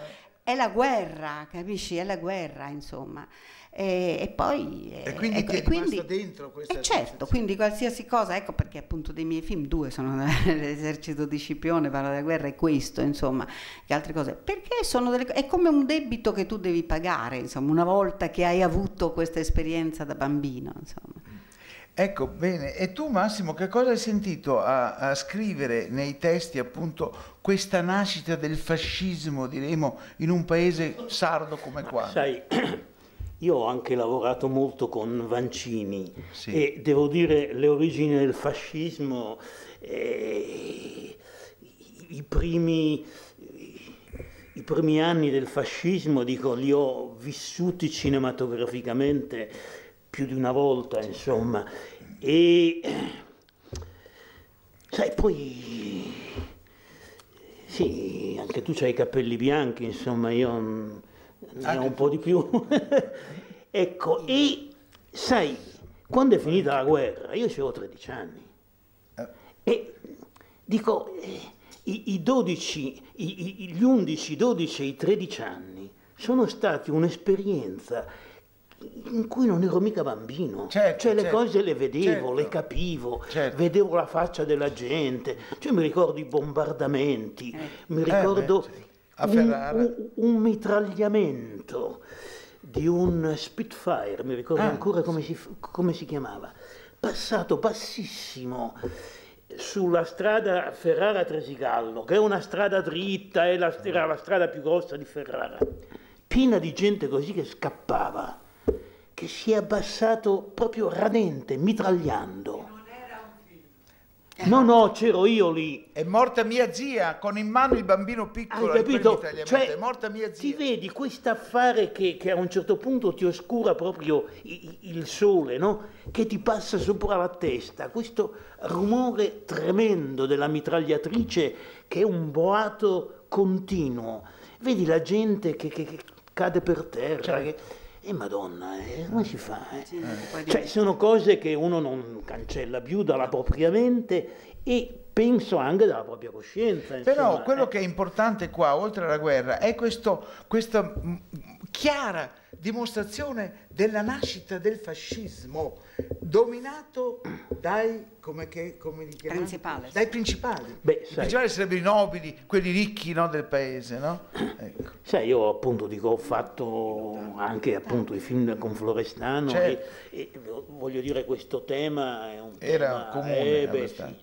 è la guerra, capisci? È la guerra, insomma. E, e poi... E eh, quindi ecco, ti è quindi, dentro questa e eh, Certo, quindi qualsiasi cosa, ecco perché appunto dei miei film, due sono *laughs* l'esercito di Scipione, parla della guerra e questo, insomma, che altre cose. Perché sono delle cose... È come un debito che tu devi pagare, insomma, una volta che hai avuto questa esperienza da bambino, insomma. Mm. Ecco, bene. E tu Massimo, che cosa hai sentito a, a, scrivere nei testi appunto questa nascita del fascismo, diremo, in un paese sardo come qua? Sai, *clears throat* io ho anche lavorato molto con Vancini sì. e devo dire le origini del fascismo, eh, i, primi, i primi anni del fascismo, dico, li ho vissuti cinematograficamente più di una volta, insomma. E sai, poi sì, anche tu hai i capelli bianchi, insomma, io ne ho un po' di più. *laughs* ecco, e sai, quando è finita la guerra, io avevo 13 anni. Eh. E dico, i, i 12, i, gli 11, i 12 e i 13 anni sono stati un'esperienza in cui non ero mica bambino. Certo, cioè le certo, cose le vedevo, certo, le capivo, certo. vedevo la faccia della gente, cioè, mi ricordo i bombardamenti, eh. mi eh, ricordo eh, beh, un, un, un, mitragliamento di un Spitfire, mi ricordo ah, ancora come si, come si chiamava, passato bassissimo sulla strada Ferrara-Tresigallo, che è una strada dritta, è la, la strada più grossa di Ferrara, piena di gente così che scappava che si è abbassato proprio radente, mitragliando. No, no, c'ero io lì. È morta mia zia, con in mano il bambino piccolo. Hai capito? Cioè, è morta mia zia. Ti vedi quest'affare che, che a un certo punto ti oscura proprio il, il sole, no? Che ti passa sopra la testa. Questo rumore tremendo della mitragliatrice che è un boato continuo. Vedi la gente che, che, che cade per terra, certo. che e eh, madonna, eh, come si fa? Eh? Sì, cioè, sono cose che uno non cancella più dalla propria mente e penso anche dalla propria coscienza. Insomma, Però quello eh. che è importante qua, oltre alla guerra, è questo, questa mm, chiara dimostrazione della nascita del fascismo dominato dai, che, principali. dai principali. Beh, I principali sarebbero i nobili, quelli ricchi no, del paese. No? Ecco. Sai, io appunto dico, ho fatto anche appunto, i film con Florestano certo. e, e, voglio dire questo tema è un Era tema, comune. Eh, beh, sì,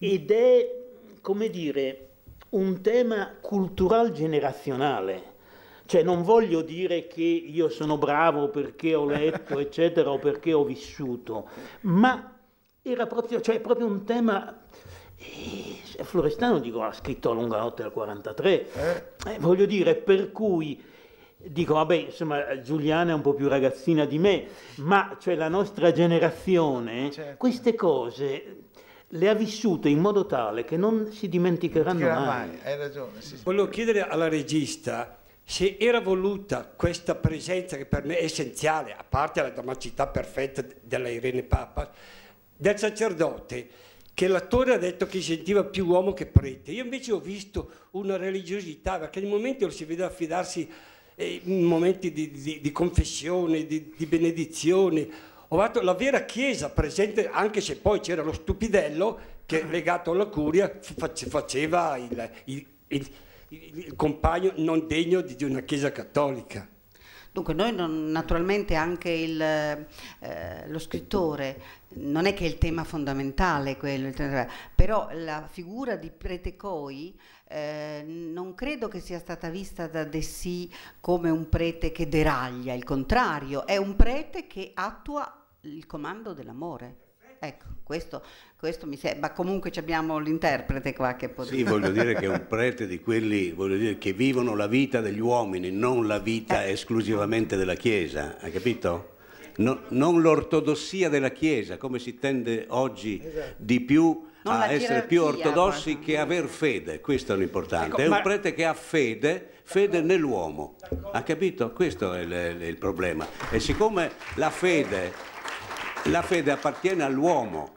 Ed è, come dire, un tema cultural generazionale cioè non voglio dire che io sono bravo perché ho letto, *laughs* eccetera, o perché ho vissuto, ma era proprio, cioè, proprio un tema... E eh, Florestano dico, ha scritto a lunga notte al 43, eh? Eh, voglio dire, per cui dico, vabbè, insomma, Giuliana è un po' più ragazzina di me, ma cioè la nostra generazione certo. queste cose le ha vissute in modo tale che non si dimenticheranno mai. mai. Hai ragione. Sì, Volevo chiedere alla regista se era voluta questa presenza che per me è essenziale, a parte la domacità perfetta della Irene Papa, del sacerdote, che l'attore ha detto che si sentiva più uomo che prete. Io invece ho visto una religiosità, perché nel momento lo si vede affidarsi eh, in momenti di, di, di confessione, di, di, benedizione, ho fatto la vera chiesa presente, anche se poi c'era lo stupidello che legato alla curia faceva il, il, il il compagno non degno di una chiesa cattolica. Dunque noi non, naturalmente anche il, eh, lo scrittore, non è che è il tema fondamentale quello, però la figura di Prete Coi eh, non credo che sia stata vista da Dessì come un prete che deraglia, il contrario, è un prete che attua il comando dell'amore. Ecco, questo, questo mi sembra, comunque abbiamo l'interprete qua che può Sì, voglio dire che è un prete di quelli dire, che vivono la vita degli uomini, non la vita eh. esclusivamente della Chiesa, hai capito? No, non l'ortodossia della Chiesa, come si tende oggi esatto. di più non a essere più ortodossi ma... che aver fede, questo è l'importante. Ecco, è un ma... prete che ha fede, fede nell'uomo, ha capito? Questo è il, il problema. E siccome la fede la fede appartiene all'uomo,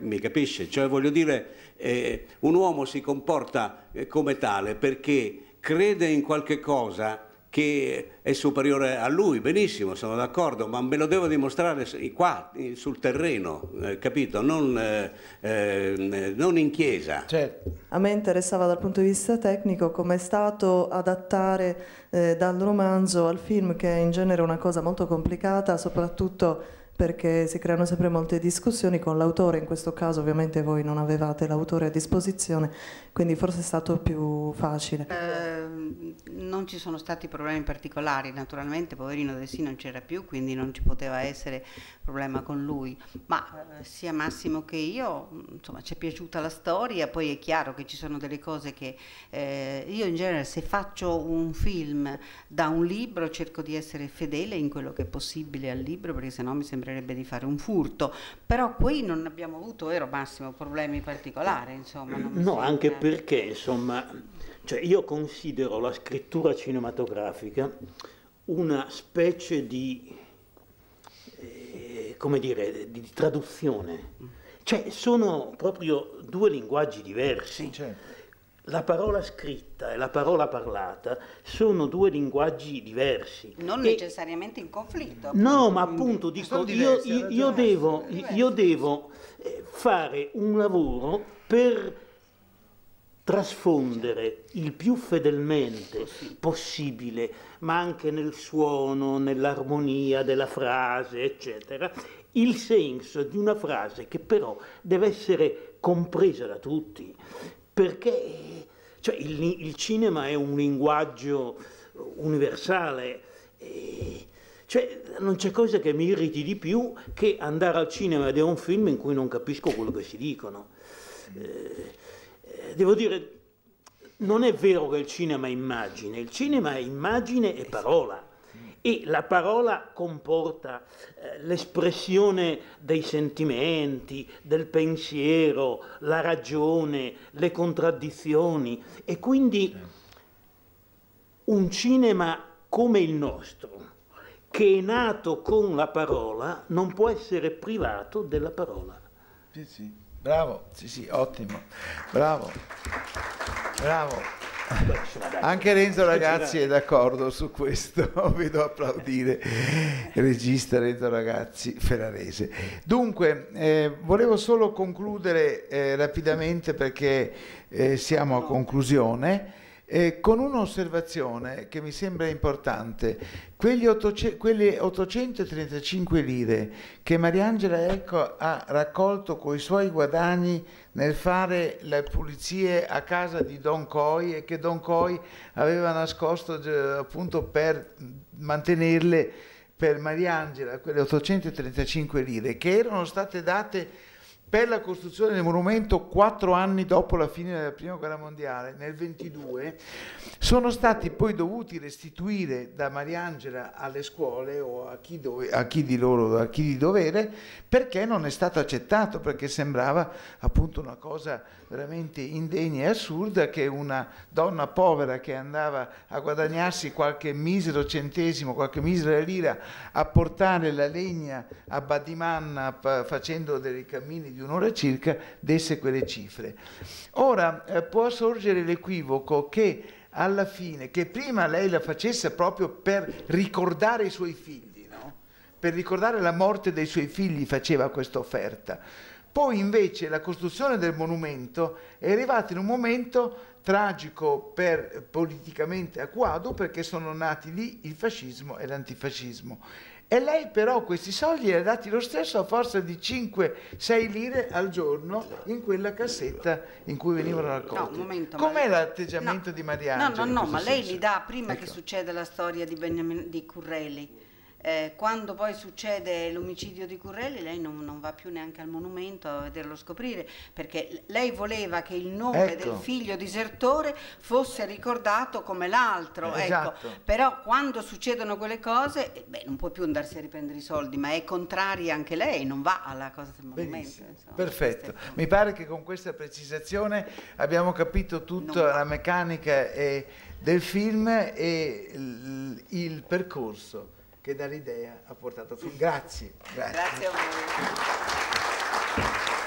mi capisce? Cioè voglio dire, eh, un uomo si comporta eh, come tale perché crede in qualche cosa che è superiore a lui, benissimo, sono d'accordo, ma me lo devo dimostrare qua, sul terreno, eh, capito? Non, eh, eh, non, in chiesa. Certo. A me interessava dal punto di vista tecnico come è stato adattare eh, dal romanzo al film, che è in genere una cosa molto complicata, soprattutto perché si creano sempre molte discussioni con l'autore, in questo caso ovviamente voi non avevate l'autore a disposizione, quindi forse è stato più facile. Eh, non ci sono stati problemi particolari, naturalmente poverino De Sì non c'era più, quindi non ci poteva essere problema con lui, ma eh, sia Massimo che io, insomma, ci è piaciuta la storia, poi è chiaro che ci sono delle cose che eh, io in genere se faccio un film da un libro cerco di essere fedele in quello che è possibile al libro, perché sennò mi sembra sembrerebbe di fare un furto, però qui non abbiamo avuto, vero Massimo, problemi particolari, insomma. No, anche perché, insomma, cioè io considero la scrittura cinematografica una specie di, eh, come dire, di traduzione. Mm. Cioè, sono proprio due linguaggi diversi. Sì, certo la parola scritta e la parola parlata sono due linguaggi diversi. Non e... necessariamente in conflitto. Appunto. No, ma appunto dico, diverse, io, io, io, devo, io eh, devo fare un lavoro per trasfondere il più fedelmente possibile, ma anche nel suono, nell'armonia della frase, eccetera, il senso di una frase che però deve essere compresa da tutti perché cioè, il, il, cinema è un linguaggio universale. E, cioè, non c'è cosa che mi irriti di più che andare al cinema ed è un film in cui non capisco quello che si dicono. Eh, devo dire, non è vero che il cinema è immagine, il cinema è immagine e parola e la parola comporta eh, l'espressione dei sentimenti, del pensiero, la ragione, le contraddizioni e quindi un cinema come il nostro, che è nato con la parola, non può essere privato della parola. Sì, sì, bravo, sì, sì, ottimo, bravo, bravo. Anche Renzo ragazzi è d'accordo su questo, *laughs* vedo applaudire il regista Renzo ragazzi ferrarese. Dunque, eh, volevo solo concludere eh, rapidamente perché eh, siamo a conclusione eh, con un'osservazione che mi sembra importante. quelle 835 lire che Mariangela Ecco ha raccolto con i suoi guadagni nel fare le pulizie a casa di Don Coi e che Don Coi aveva nascosto eh, appunto per mantenerle per Mariangela, quelle 835 lire che erano state date per la costruzione del monumento quattro anni dopo la fine della Prima Guerra Mondiale, nel 22, sono stati poi dovuti restituire da Mariangela alle scuole o a chi, dove, a chi, di loro, a chi di dovere, perché non è stato accettato, perché sembrava appunto una cosa veramente indegna e assurda che una donna povera che andava a guadagnarsi qualche misero centesimo, qualche misera lira a portare la legna a Badimanna facendo dei cammini di di un'ora circa, desse quelle cifre. Ora eh, può sorgere l'equivoco che alla fine, che prima lei la facesse proprio per ricordare i suoi figli, no? per ricordare la morte dei suoi figli faceva questa offerta. Poi invece la costruzione del monumento è arrivata in un momento tragico per, politicamente a Quadu perché sono nati lì il fascismo e l'antifascismo e lei però questi soldi li ha dati lo stesso a forza di 5-6 lire al giorno in quella cassetta in cui venivano raccolti. No, Com'è l'atteggiamento no, di Mariangela? No, no, no, ma lei li dà prima ecco. che succeda la storia di, Benjamin, di Currelli eh, quando poi succede l'omicidio di Currelli lei non, non, va più neanche al monumento a vederlo scoprire perché lei voleva che il nome ecco. del figlio disertore fosse ricordato come l'altro eh, ecco. Esatto. però quando succedono quelle cose eh, beh, non può più andarsi a riprendere i soldi ma è contraria anche lei non va alla cosa del monumento insomma, perfetto mi pare che con questa precisazione abbiamo capito tutta la meccanica eh, del film e il percorso che dall'idea ha portato su. Grazie. Grazie, grazie a voi.